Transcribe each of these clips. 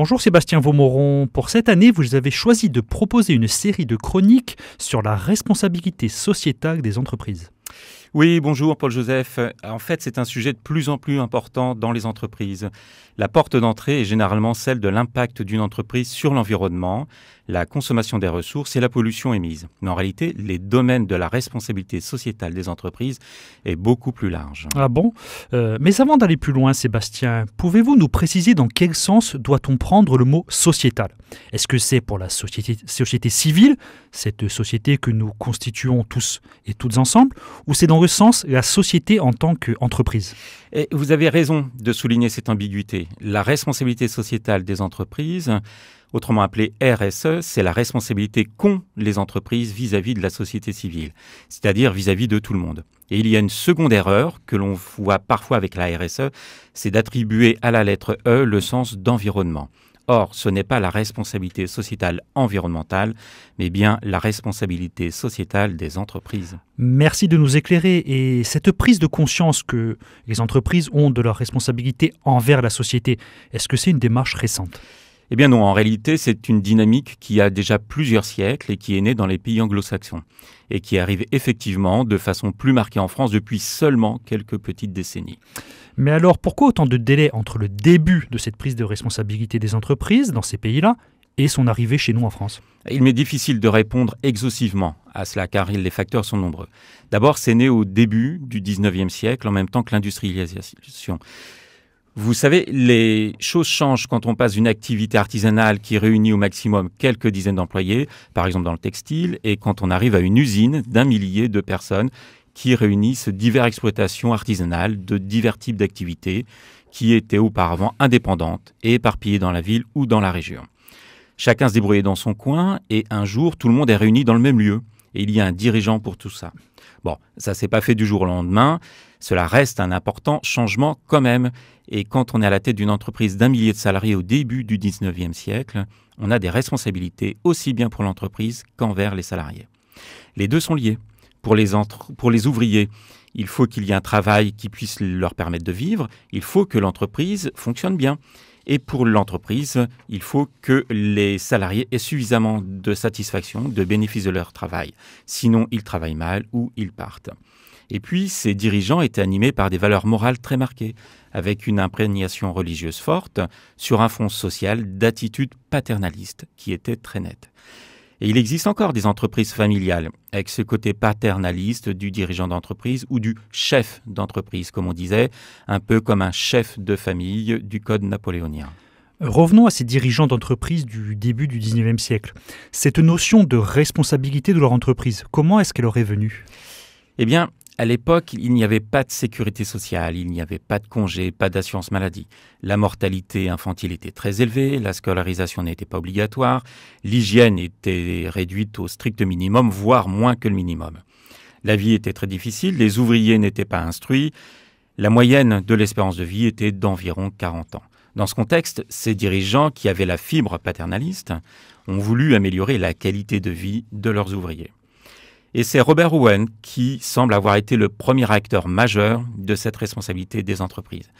Bonjour Sébastien Vaumoron. Pour cette année, vous avez choisi de proposer une série de chroniques sur la responsabilité sociétale des entreprises. Oui, bonjour Paul-Joseph. Euh, en fait, c'est un sujet de plus en plus important dans les entreprises. La porte d'entrée est généralement celle de l'impact d'une entreprise sur l'environnement, la consommation des ressources et la pollution émise. Mais en réalité, les domaines de la responsabilité sociétale des entreprises est beaucoup plus large. Ah bon euh, Mais avant d'aller plus loin, Sébastien, pouvez-vous nous préciser dans quel sens doit-on prendre le mot sociétal Est-ce que c'est pour la société, société civile, cette société que nous constituons tous et toutes ensemble, ou c'est dans recense la société en tant qu'entreprise. Et vous avez raison de souligner cette ambiguïté. La responsabilité sociétale des entreprises, autrement appelée RSE, c'est la responsabilité qu'ont les entreprises vis à -vis de la société civile, c'est-à-dire vis-à-vis de tout le monde. Et il y a une seconde erreur que l'on voit parfois avec la RSE, c'est d'attribuer à la lettre E le sens d'environnement. Or, ce n'est pas la responsabilité sociétale environnementale, mais bien la responsabilité sociétale des entreprises. Merci de nous éclairer et cette prise de conscience que les entreprises ont de leur responsabilité envers la société, est-ce que c'est une démarche récente eh bien non, en réalité, c'est une dynamique qui a déjà plusieurs siècles et qui est née dans les pays anglo-saxons et qui arrive effectivement de façon plus marquée en France depuis seulement quelques petites décennies. Mais alors pourquoi autant de délais entre le début de cette prise de responsabilité des entreprises dans ces pays-là et son arrivée chez nous en France Il m'est difficile de répondre exhaustivement à cela car les facteurs sont nombreux. D'abord, c'est né au début du 19e siècle en même temps que l'industrialisation. Vous savez, les choses changent quand on passe d'une activité artisanale qui réunit au maximum quelques dizaines d'employés, par exemple dans le textile, et quand on arrive à une usine d'un millier de personnes qui réunissent diverses exploitations artisanales de divers types d'activités qui étaient auparavant indépendantes et éparpillées dans la ville ou dans la région. Chacun se débrouillait dans son coin et un jour, tout le monde est réuni dans le même lieu et il y a un dirigeant pour tout ça. Bon, ça s'est pas fait du jour au lendemain. Cela reste un important changement quand même. Et quand on est à la tête d'une entreprise d'un millier de salariés au début du 19e siècle, on a des responsabilités aussi bien pour l'entreprise qu'envers les salariés. Les deux sont liés. Pour les, pour les ouvriers, il faut qu'il y ait un travail qui puisse leur permettre de vivre. Il faut que l'entreprise fonctionne bien. Et pour l'entreprise, il faut que les salariés aient suffisamment de satisfaction, de bénéfice de leur travail. Sinon, ils travaillent mal ou ils partent. Et puis, ces dirigeants étaient animés par des valeurs morales très marquées, avec une imprégnation religieuse forte, sur un fond social d'attitude paternaliste qui était très nette. Et il existe encore des entreprises familiales, avec ce côté paternaliste du dirigeant d'entreprise ou du chef d'entreprise, comme on disait, un peu comme un chef de famille du Code napoléonien. Revenons à ces dirigeants d'entreprise du début du 19e siècle. Cette notion de responsabilité de leur entreprise, comment est-ce qu'elle aurait est venue eh bien, à l'époque, il n'y avait pas de sécurité sociale, il n'y avait pas de congé, pas d'assurance maladie. La mortalité infantile était très élevée, la scolarisation n'était pas obligatoire, l'hygiène était réduite au strict minimum, voire moins que le minimum. La vie était très difficile, les ouvriers n'étaient pas instruits, la moyenne de l'espérance de vie était d'environ 40 ans. Dans ce contexte, ces dirigeants, qui avaient la fibre paternaliste, ont voulu améliorer la qualité de vie de leurs ouvriers. Et c'est Robert Owen qui semble avoir été le premier acteur majeur de cette responsabilité des entreprises.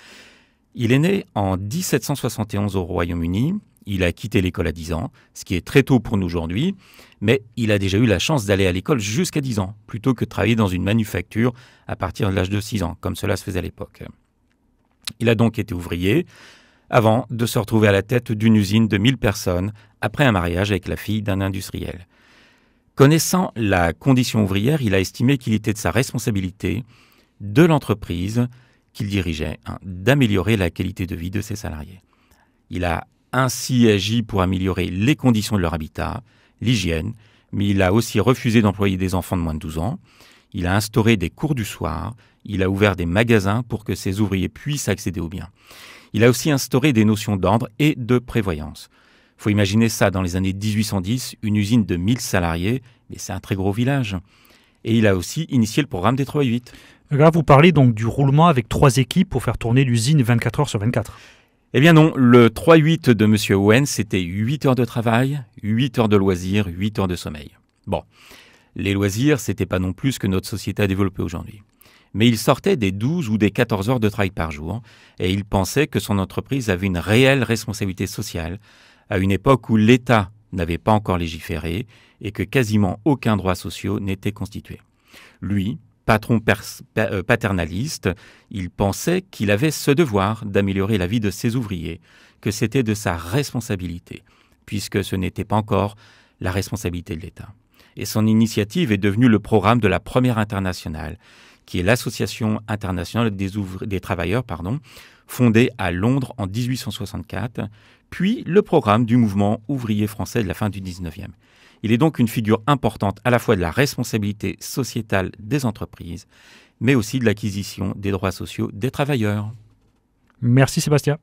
Il est né en 1771 au Royaume-Uni. Il a quitté l'école à 10 ans, ce qui est très tôt pour nous aujourd'hui, mais il a déjà eu la chance d'aller à l'école jusqu'à 10 ans, plutôt que de travailler dans une manufacture à partir de l'âge de 6 ans, comme cela se faisait à l'époque. Il a donc été ouvrier, avant de se retrouver à la tête d'une usine de 1000 personnes, après un mariage avec la fille d'un industriel. Connaissant la condition ouvrière, il a estimé qu'il était de sa responsabilité, de l'entreprise qu'il dirigeait, hein, d'améliorer la qualité de vie de ses salariés. Il a ainsi agi pour améliorer les conditions de leur habitat, l'hygiène, mais il a aussi refusé d'employer des enfants de moins de 12 ans. Il a instauré des cours du soir, il a ouvert des magasins pour que ses ouvriers puissent accéder aux biens. Il a aussi instauré des notions d'ordre et de prévoyance faut imaginer ça dans les années 1810, une usine de 1000 salariés, mais c'est un très gros village. Et il a aussi initié le programme des 3 et 8. Là, vous parlez donc du roulement avec trois équipes pour faire tourner l'usine 24 heures sur 24. Eh bien non, le 3-8 de M. Owen, c'était 8 heures de travail, 8 heures de loisirs, 8 heures de sommeil. Bon, les loisirs, c'était pas non plus que notre société a développé aujourd'hui. Mais il sortait des 12 ou des 14 heures de travail par jour, et il pensait que son entreprise avait une réelle responsabilité sociale, à une époque où l'État n'avait pas encore légiféré et que quasiment aucun droit social n'était constitué. Lui, patron euh, paternaliste, il pensait qu'il avait ce devoir d'améliorer la vie de ses ouvriers, que c'était de sa responsabilité, puisque ce n'était pas encore la responsabilité de l'État. Et son initiative est devenue le programme de la Première Internationale, qui est l'Association internationale des, des travailleurs, pardon, fondée à Londres en 1864, puis le programme du mouvement ouvrier français de la fin du 19e. Il est donc une figure importante à la fois de la responsabilité sociétale des entreprises, mais aussi de l'acquisition des droits sociaux des travailleurs. Merci Sébastien.